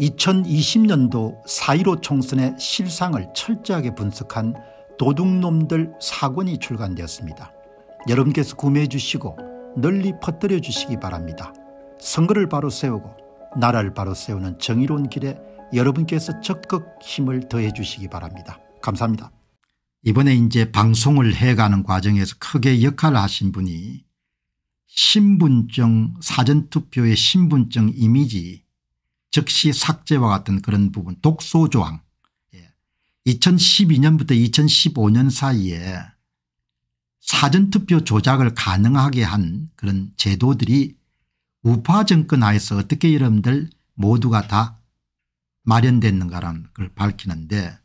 2020년도 4.15 총선의 실상을 철저하게 분석한 도둑놈들 사권이 출간되었습니다. 여러분께서 구매해 주시고 널리 퍼뜨려 주시기 바랍니다. 선거를 바로 세우고 나라를 바로 세우는 정의로운 길에 여러분께서 적극 힘을 더해 주시기 바랍니다. 감사합니다. 이번에 이제 방송을 해가는 과정에서 크게 역할을 하신 분이 신분증 사전투표의 신분증 이미지 즉시 삭제와 같은 그런 부분 독소조항 2012년부터 예. 2015년 사이에 사전투표 조작을 가능하게 한 그런 제도들이 우파 정권 하에서 어떻게 여러분들 모두가 다 마련됐는가라는 걸 밝히는데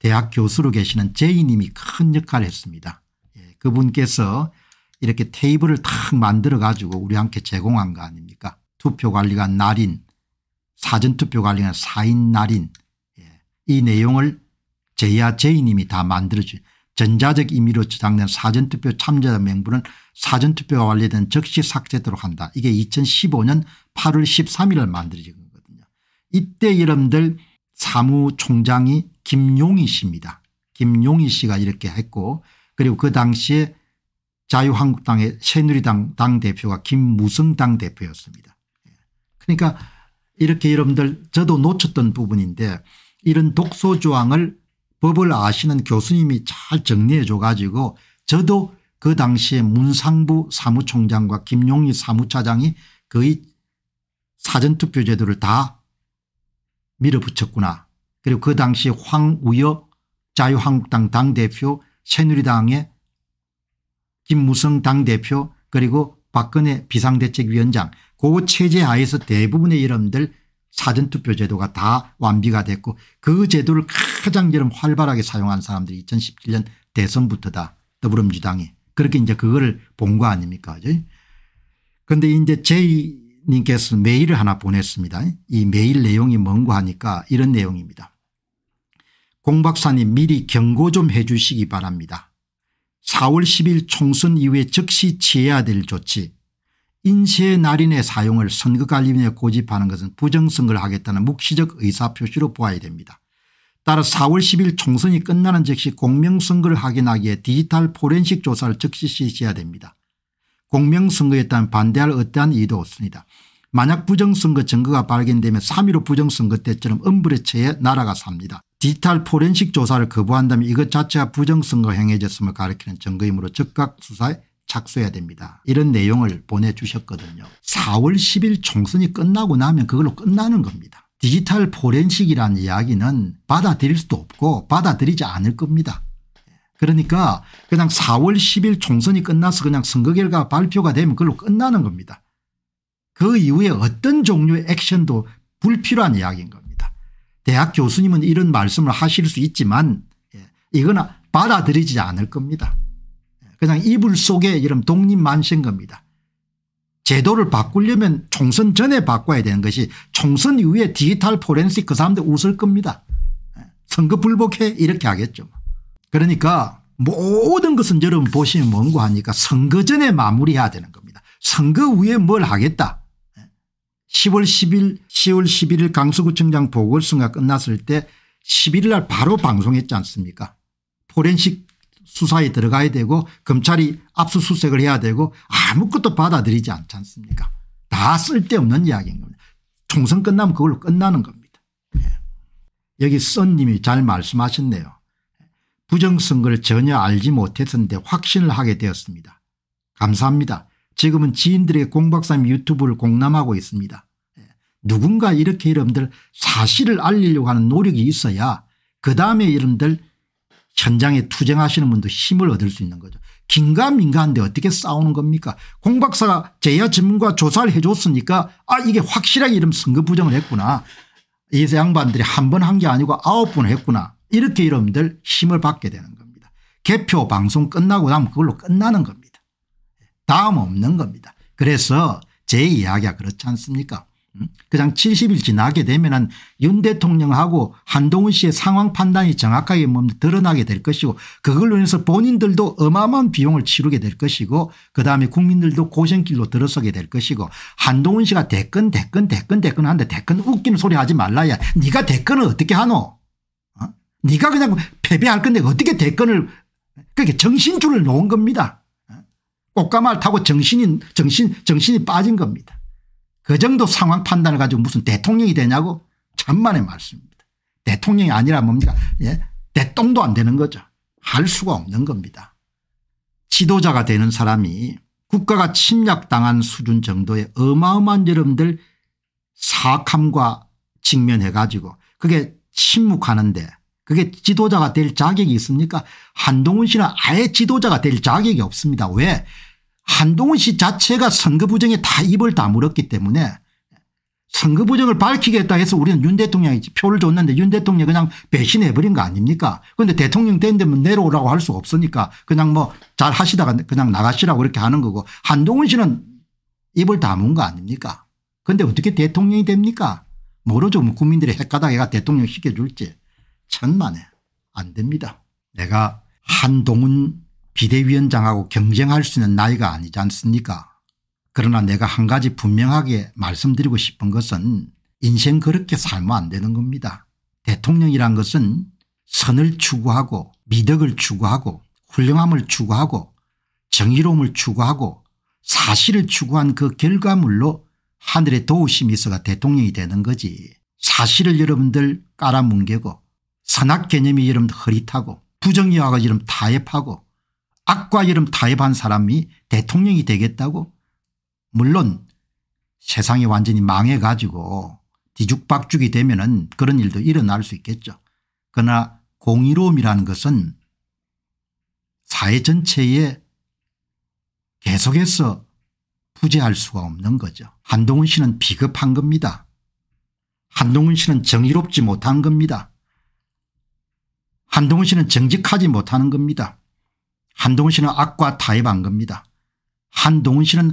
대학 교수로 계시는 제이님이 큰 역할을 했습니다. 예. 그분께서 이렇게 테이블을 탁 만들어 가지고 우리 함께 제공한 거 아닙니까 투표관리관 날인 사전투표 관련한 사인 날인 예, 이 내용을 제야 제이님이 다 만들어준 전자적 임의로 저장된 사전투표 참여자 명부는 사전투표가 관련된 즉시 삭제되도록 한다. 이게 2015년 8월 13일을 만들어진 거거든요. 이때 여러분들 사무총장이 김용희 씨입니다. 김용희 씨가 이렇게 했고 그리고 그 당시에 자유한국당의 새누리당 당대표가 김무성 당대표였습니다. 예. 그러니까 이렇게 여러분들 저도 놓쳤던 부분인데 이런 독소조항을 법을 아시는 교수님이 잘 정리해 줘 가지고 저도 그 당시에 문상부 사무총장과 김용희 사무차장이 거의 사전투표 제도를 다 밀어붙였구나. 그리고 그 당시 황우여 자유한국당 당대표 새누리당의 김무성 당대표 그리고 박근혜 비상대책위원장 그 체제 하에서 대부분의 이름들 사전투표 제도가 다 완비가 됐고 그 제도를 가장 좀 활발하게 사용한 사람들이 2017년 대선부터다 더불어민주당이 그렇게 이제 그거를 본 거 아닙니까 그런데 이제 제이님께서 메일을 하나 보냈습니다. 이 메일 내용이 뭔고 하니까 이런 내용입니다. 공 박사님 미리 경고 좀 해 주시기 바랍니다. 4월 10일 총선 이후에 즉시 취해야 될 조치 인쇄 날인의 사용을 선거관리위원회 고집하는 것은 부정선거를 하겠다는 묵시적 의사표시로 보아야 됩니다. 따라 4월 10일 총선이 끝나는 즉시 공명선거를 확인하기에 디지털 포렌식 조사를 즉시 실시해야 됩니다. 공명선거에 따른 반대할 어떠한 이유도 없습니다. 만약 부정선거 증거가 발견되면 3.15 부정선거 때처럼 엄불에 처해 나라가 삽니다. 디지털 포렌식 조사를 거부한다면 이것 자체가 부정선거 행해졌음을 가리키는 증거이므로 즉각 수사에 작소해야 됩니다. 이런 내용을 보내주셨거든요. 4월 10일 총선이 끝나고 나면 그걸로 끝나는 겁니다. 디지털 포렌식이란 이야기는 받아들일 수도 없고 받아들이지 않을 겁니다. 그러니까 그냥 4월 10일 총선이 끝나서 그냥 선거 결과 발표가 되면 그걸로 끝나는 겁니다. 그 이후에 어떤 종류의 액션도 불필요한 이야기인 겁니다. 대학 교수님은 이런 말씀을 하실 수 있지만 예, 이거는 받아들이지 않을 겁니다. 그냥 이불 속에 이런 독립만신 겁니다. 제도를 바꾸려면 총선 전에 바꿔야 되는 것이 총선 이후에 디지털 포렌식 그 사람들 웃을 겁니다. 예, 선거 불복해 이렇게 하겠죠. 그러니까 모든 것은 여러분 보시면 뭔고 하니까 선거 전에 마무리해야 되는 겁니다. 선거 후에 뭘 하겠다. 10월 예, 10일 10월 11일 강서구청장 보궐선거가 끝났을 때 11일 날 바로 방송했지 않습니까 포렌식 수사에 들어가야 되고 검찰이 압수수색을 해야 되고 아무것도 받아들이지 않지 않습니까 다 쓸데없는 이야기인 겁니다. 총선 끝나면 그걸로 끝나는 겁니다. 예. 여기 선님이 잘 말씀하셨네요. 부정선거를 전혀 알지 못했는데 확신을 하게 되었습니다. 감사합니다. 지금은 지인들에게 공박사님 유튜브를 공람하고 있습니다. 예. 누군가 이렇게 여러분들 사실을 알리려고 하는 노력이 있어야 그 다음에 여러분들 현장에 투쟁하시는 분도 힘을 얻을 수 있는 거죠. 긴가 민가한데 어떻게 싸우는 겁니까 공 박사가 제야 전문가 조사를 해 줬으니까 아 이게 확실하게 이름 선거 부정을 했구나. 이 양반들이 한 번 한 게 아니고 아홉 번 했구나. 이렇게 여러분들 힘을 받게 되는 겁니다. 개표 방송 끝나고 나면 그걸로 끝나는 겁니다. 예, 다음 없는 겁니다. 그래서 제 이야기가 그렇지 않습니까 그냥 70일 지나게 되면 은윤 대통령하고 한동훈 씨의 상황 판단이 정확하게 뭐 드러나게 될 것이고 그걸로 인해서 본인들도 어마어마한 비용을 치르게 될 것이고 그다음에 국민들도 고생길로 들어서게 될 것이고 한동훈 씨가 대권 대권 대권 대권 하는데 대권 웃기는 소리 하지 말라야 네가 대권을 어떻게 하노 어? 네가 그냥 패배할 건데 어떻게 대권을 그렇게 정신줄을 놓은 겁니다. 어? 꽃가마를 타고 정신이 정신 정신이 빠진 겁니다. 그 정도 상황 판단을 가지고 무슨 대통령이 되냐고 천만의 말씀입니다. 대통령이 아니라 뭡니까 예? 대똥도 안 되는 거죠. 할 수가 없는 겁니다. 지도자가 되는 사람이 국가가 침략당한 수준 정도의 어마어마한 여러분들 사악함과 직면해 가지고 그게 침묵하는데 그게 지도자가 될 자격이 있습니까 한동훈 씨는 아예 지도자가 될 자격이 없습니다. 왜 한동훈 씨 자체가 선거 부정에 다 입을 다물었기 때문에 선거 부정을 밝히겠다 해서 우리는 윤 대통령이 표를 줬는데 윤 대통령이 그냥 배신해버린 거 아닙니까 그런데 대통령 된 데면 내려오라고 할 수 없으니까 그냥 뭐 잘 하시다가 그냥 나가시라고 이렇게 하는 거고 한동훈 씨는 입을 다문 거 아닙니까 그런데 어떻게 대통령이 됩니까 모르죠 뭐국민들의핵가닥해가 대통령 시켜줄지 천만에 안 됩니다 내가 한동훈 비대위원장하고 경쟁할 수 있는 나이가 아니지 않습니까 그러나 내가 한 가지 분명하게 말씀드리고 싶은 것은 인생 그렇게 살면 안 되는 겁니다. 대통령이란 것은 선을 추구하고 미덕을 추구하고 훌륭함을 추구하고 정의로움을 추구하고 사실을 추구한 그 결과물로 하늘의 도우심이 있어가 대통령이 되는 거지 사실을 여러분들 깔아뭉개고 선악 개념이 여러분 흐릿하고 부정의화가 여러분 타협하고 악과 이름 타협한 사람이 대통령이 되겠다고 물론 세상이 완전히 망해가지고 뒤죽박죽이 되면 은 그런 일도 일어날 수 있겠죠. 그러나 공의로움이라는 것은 사회 전체에 계속해서 부재할 수가 없는 거죠. 한동훈 씨는 비겁한 겁니다. 한동훈 씨는 정의롭지 못한 겁니다. 한동훈 씨는 정직하지 못하는 겁니다. 한동훈 씨는 악과 타협한 겁니다. 한동훈 씨는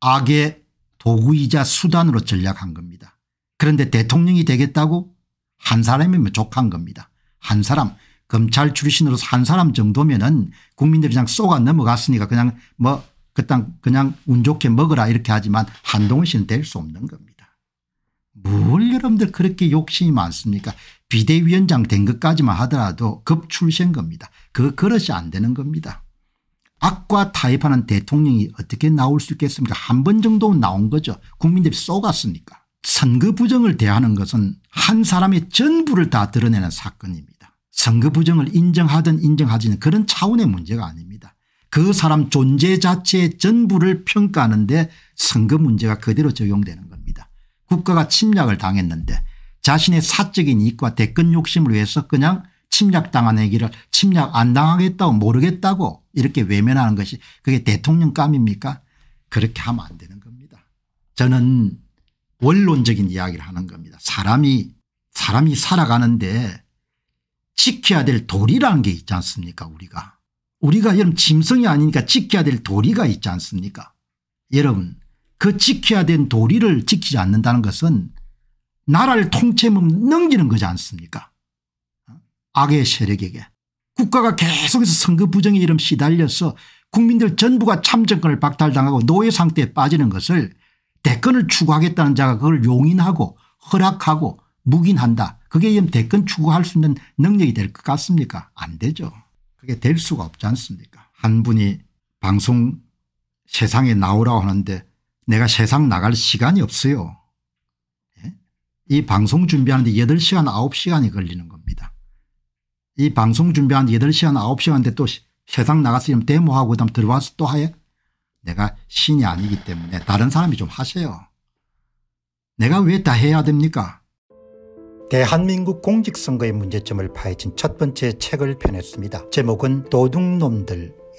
악의 도구이자 수단으로 전략한 겁니다. 그런데 대통령이 되겠다고 한 사람이면 뭐 족한 겁니다. 한 사람 검찰 출신으로서 한 사람 정도면 은 국민들이 그냥 쏘가 넘어갔으니까 그냥 뭐 그땅 그냥 운 좋게 먹어라 이렇게 하지만 한동훈 씨는 될 수 없는 겁니다. 뭘 여러분들 그렇게 욕심이 많습니까 비대위원장 된 것까지만 하더라도 급출세 겁니다. 그 그릇이 안 되는 겁니다. 악과 타협하는 대통령이 어떻게 나올 수 있겠습니까 한 번정도 나온 거죠. 국민들이 쏘갔으니까. 선거 부정을 대하는 것은 한 사람의 전부를 다 드러내는 사건입니다. 선거 부정을 인정하든 인정하지는 그런 차원의 문제가 아닙니다. 그 사람 존재 자체의 전부를 평가하는데 선거 문제가 그대로 적용되는 겁니다. 국가가 침략을 당했는데 자신의 사적인 이익과 대권 욕심을 위해서 그냥 침략당한 얘기를 침략 안 당하겠다고 모르겠다고 이렇게 외면하는 것이 그게 대통령감입니까 그렇게 하면 안 되는 겁니다. 저는 원론적인 이야기를 하는 겁니다. 사람이 사람이 살아가는데 지켜야 될 도리라는 게 있지 않습니까 우리가. 우리가 여러분 짐승이 아니니까 지켜야 될 도리가 있지 않습니까 여러분 그 지켜야 된 도리를 지키지 않는다는 것은 나라를 통째몸 넘기는 거지 않습니까 악의 세력에게 국가가 계속해서 선거 부정의 이름 시달려서 국민들 전부가 참정권을 박탈당하고 노예 상태에 빠지는 것을 대권을 추구하겠다는 자가 그걸 용인하고 허락하고 묵인한다. 그게 이런 대권 추구할 수 있는 능력이 될 것 같습니까 안 되죠. 그게 될 수가 없지 않습니까 한 분이 방송 세상에 나오라고 하는데 내가 세상 나갈 시간이 없어요. 예? 이 방송 준비하는데 8시간 9시간이 걸리는 겁니다. 이 방송 준비하는데 8시간 9시간인데 또 세상 나가서 이러 데모하고 그다음 들어와서 또하 해? 내가 신이 아니기 때문에 다른 사람이 좀 하세요. 내가 왜 다 해야 됩니까? 대한민국 공직선거의 문제점을 파헤친 첫 번째 책을 펴냈습니다. 제목은 도둑놈들